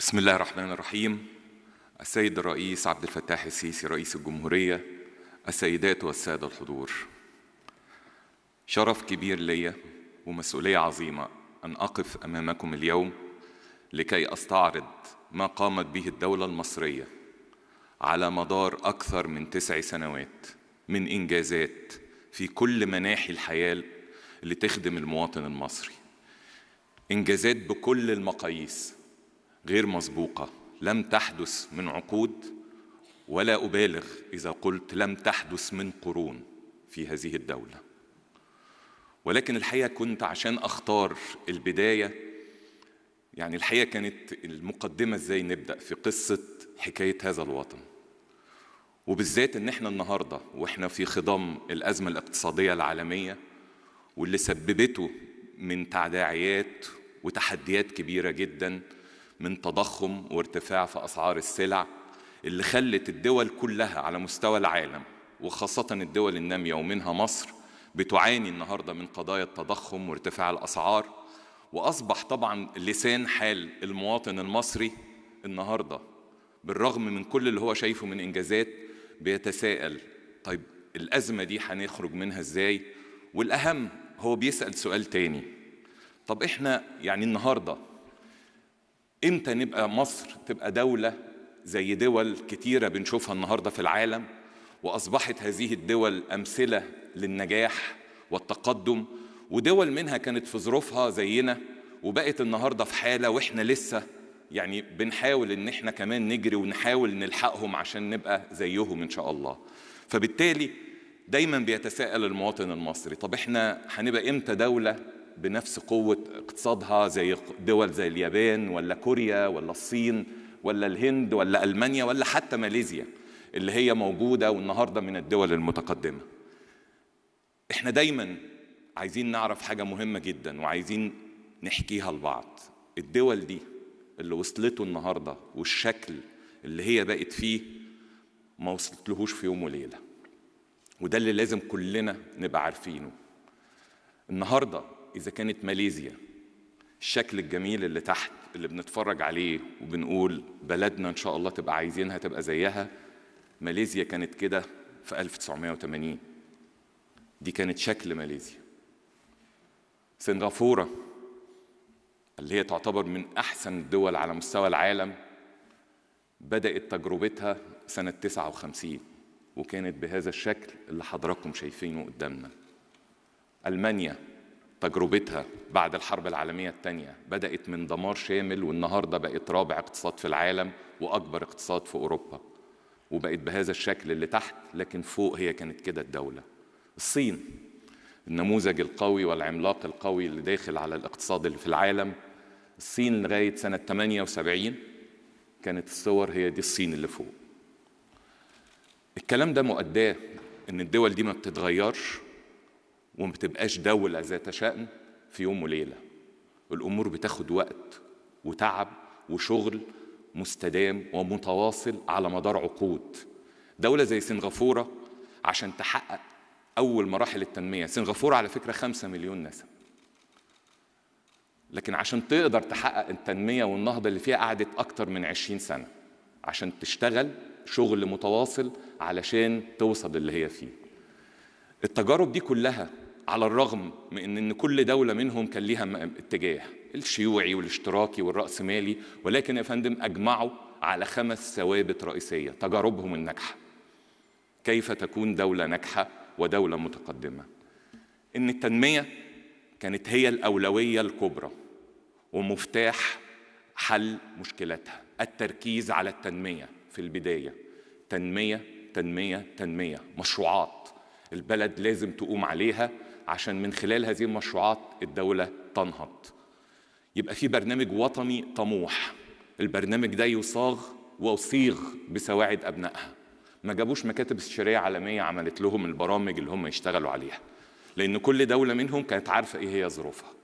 بسم الله الرحمن الرحيم السيد الرئيس عبد الفتاح السيسي رئيس الجمهورية السيدات والسادة الحضور شرف كبير لي ومسؤولية عظيمة أن أقف أمامكم اليوم لكي أستعرض ما قامت به الدولة المصرية على مدار أكثر من تسع سنوات من إنجازات في كل مناحي الحياة لتخدم المواطن المصري إنجازات بكل المقاييس غير مسبوقة لم تحدث من عقود ولا أبالغ إذا قلت لم تحدث من قرون في هذه الدولة ولكن الحقيقة كنت عشان أختار البداية يعني الحقيقة كانت المقدمة إزاي نبدأ في قصة حكاية هذا الوطن وبالذات إن إحنا النهاردة وإحنا في خضم الأزمة الاقتصادية العالمية واللي سببته من تداعيات وتحديات كبيرة جداً من تضخم وارتفاع في اسعار السلع اللي خلت الدول كلها على مستوى العالم وخاصه الدول الناميه ومنها مصر بتعاني النهارده من قضايا التضخم وارتفاع الاسعار واصبح طبعا لسان حال المواطن المصري النهارده بالرغم من كل اللي هو شايفه من انجازات بيتساءل طيب الازمه دي هنخرج منها ازاي والاهم هو بيسال سؤال تاني طب احنا يعني النهارده امتى نبقى مصر تبقى دولة زي دول كتيرة بنشوفها النهاردة في العالم وأصبحت هذه الدول أمثلة للنجاح والتقدم ودول منها كانت في ظروفها زينا وبقت النهارده في حاله واحنا لسه يعني بنحاول ان احنا كمان نجري ونحاول نلحقهم عشان نبقى زيهم ان شاء الله فبالتالي دايما بيتساءل المواطن المصري طب احنا هنبقى امتى دوله بنفس قوه اقتصادها زي دول زي اليابان ولا كوريا ولا الصين ولا الهند ولا المانيا ولا حتى ماليزيا اللي هي موجوده والنهارده من الدول المتقدمه. احنا دايما عايزين نعرف حاجه مهمه جدا وعايزين نحكيها لبعض. الدول دي اللي وصلته النهارده والشكل اللي هي بقت فيه ما وصلتلهوش في يوم وليله. وده اللي لازم كلنا نبقى عارفينه. النهارده إذا كانت ماليزيا الشكل الجميل اللي تحت اللي بنتفرج عليه وبنقول بلدنا إن شاء الله تبقى عايزينها تبقى زيها ماليزيا كانت كده في 1980 دي كانت شكل ماليزيا سنغافورة اللي هي تعتبر من أحسن الدول على مستوى العالم بدأت تجربتها سنة 59 وكانت بهذا الشكل اللي حضراتكم شايفينه قدامنا ألمانيا تجربتها بعد الحرب العالمية الثانية بدأت من دمار شامل والنهاردة بقت رابع اقتصاد في العالم وأكبر اقتصاد في أوروبا وبقت بهذا الشكل اللي تحت لكن فوق هي كانت كده الدولة الصين النموذج القوي والعملاق القوي اللي داخل على الاقتصاد اللي في العالم الصين لغاية سنة 78 كانت الصور هي دي الصين اللي فوق الكلام ده مؤداه ان الدول دي ما بتتغيرش وما بتبقاش دولة ذات شأن في يوم وليلة الأمور بتاخد وقت وتعب وشغل مستدام ومتواصل على مدار عقود دولة زي سنغافورة عشان تحقق أول مراحل التنمية سنغافورة على فكرة خمسة مليون نسمة لكن عشان تقدر تحقق التنمية والنهضة اللي فيها قعدت أكتر من عشرين سنة عشان تشتغل شغل متواصل علشان توصل للي هي فيه التجارب دي كلها على الرغم من ان كل دوله منهم كان ليها اتجاه الشيوعي والاشتراكي والراسمالي ولكن يا فندم اجمعوا على خمس ثوابت رئيسيه تجاربهم الناجحه كيف تكون دوله ناجحه ودوله متقدمه ان التنميه كانت هي الاولويه الكبرى ومفتاح حل مشكلاتها التركيز على التنميه في البدايه تنميه تنميه تنميه مشروعات البلد لازم تقوم عليها عشان من خلال هذه المشروعات الدولة تنهض يبقى في برنامج وطني طموح البرنامج ده يصاغ وصيغ بسواعد أبنائها ما جابوش مكاتب استشارية عالمية عملت لهم البرامج اللي هم يشتغلوا عليها لأن كل دولة منهم كانت عارفة إيه هي ظروفها